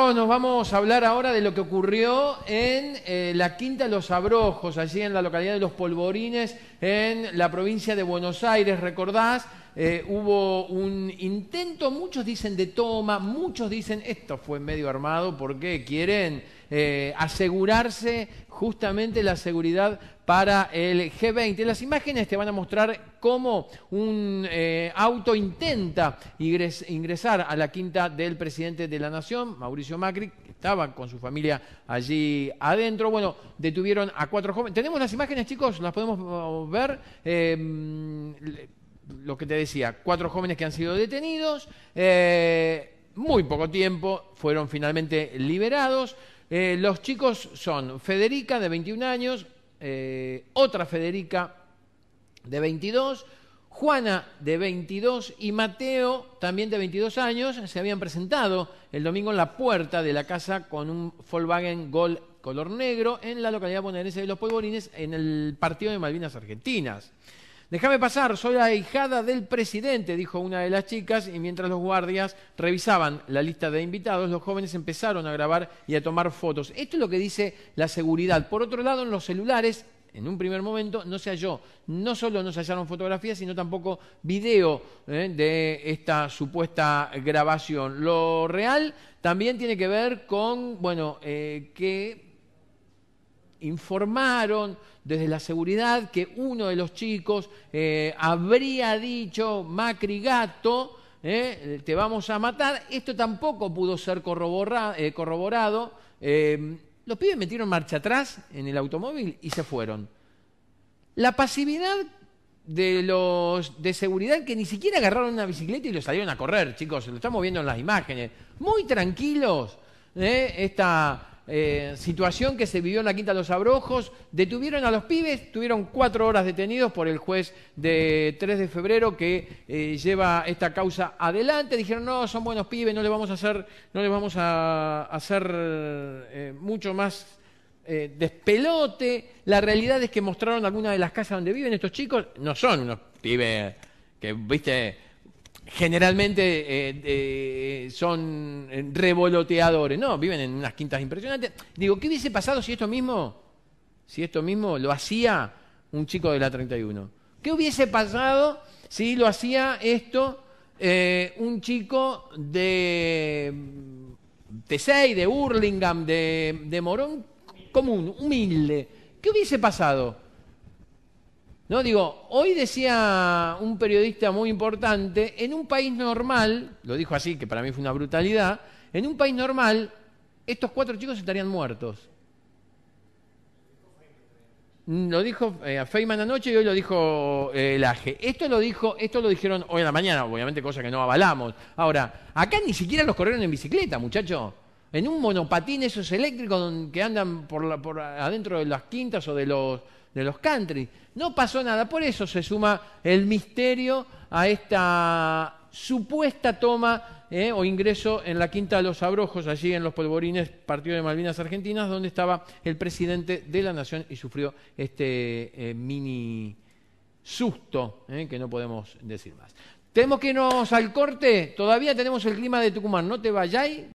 Nos vamos a hablar ahora de lo que ocurrió en eh, la Quinta Los Abrojos, allí en la localidad de Los Polvorines, en la provincia de Buenos Aires. Recordás, eh, hubo un intento, muchos dicen de toma, muchos dicen esto fue medio armado porque quieren eh, asegurarse justamente la seguridad para el G20. Las imágenes te van a mostrar cómo un eh, auto intenta ingresar a la quinta del presidente de la Nación, Mauricio Macri, que estaba con su familia allí adentro. Bueno, detuvieron a cuatro jóvenes. Tenemos las imágenes, chicos, las podemos ver lo que te decía, cuatro jóvenes que han sido detenidos, eh, muy poco tiempo fueron finalmente liberados. Eh, los chicos son Federica, de 21 años, eh, otra Federica, de 22, Juana, de 22, y Mateo, también de 22 años, se habían presentado el domingo en la puerta de la casa con un Volkswagen Gol color negro en la localidad bonaerense de Los Polvorines en el partido de Malvinas Argentinas. Déjame pasar, soy la hijada del presidente, dijo una de las chicas, y mientras los guardias revisaban la lista de invitados, los jóvenes empezaron a grabar y a tomar fotos. Esto es lo que dice la seguridad. Por otro lado, en los celulares en un primer momento no se halló, no solo no se hallaron fotografías, sino tampoco video eh, de esta supuesta grabación. Lo real también tiene que ver con, bueno, eh, que informaron desde la seguridad que uno de los chicos eh, habría dicho, Macri gato, eh, te vamos a matar. Esto tampoco pudo ser eh, corroborado. corroborado. Em, los pibes metieron marcha atrás en el automóvil y se fueron. La pasividad de los de seguridad que ni siquiera agarraron una bicicleta y lo salieron a correr, chicos, lo estamos viendo en las imágenes. Muy tranquilos, esta, eh, situación que se vivió en la Quinta de los Abrojos. Detuvieron a los pibes, tuvieron cuatro horas detenidos por el juez de 3 de febrero que eh, lleva esta causa adelante. Dijeron, no, son buenos pibes, no le vamos a hacer, no les vamos a hacer eh, mucho más despelote. La realidad es que mostraron algunas de las casas donde viven estos chicos. No son unos pibes que, viste, generalmente eh, son eh, revoloteadores, no, viven en unas quintas impresionantes. Digo, ¿qué hubiese pasado si esto mismo, si esto mismo lo hacía un chico de la 31? ¿Qué hubiese pasado si lo hacía esto eh, un chico de T6, de Hurlingham, de, de Morón común, humilde? ¿Qué hubiese pasado? No, digo, hoy decía un periodista muy importante, en un país normal, lo dijo así, que para mí fue una brutalidad, en un país normal, estos cuatro chicos estarían muertos. Lo dijo eh, a Feynman anoche y hoy lo dijo el eh, Esto lo dijo, esto lo dijeron hoy en la mañana, obviamente cosa que no avalamos. Ahora, acá ni siquiera los corrieron en bicicleta, muchachos. En un monopatín esos eléctricos que andan por, la, adentro de las quintas o de los, de los country. No pasó nada, por eso se suma el misterio a esta supuesta toma eh, o ingreso en la Quinta de los Abrojos, allí en los polvorines, partido de Malvinas Argentinas, donde estaba el presidente de la nación y sufrió este eh, mini susto, eh, que no podemos decir más. Tenemos que irnos al corte, todavía tenemos el clima de Tucumán, no te vayáis.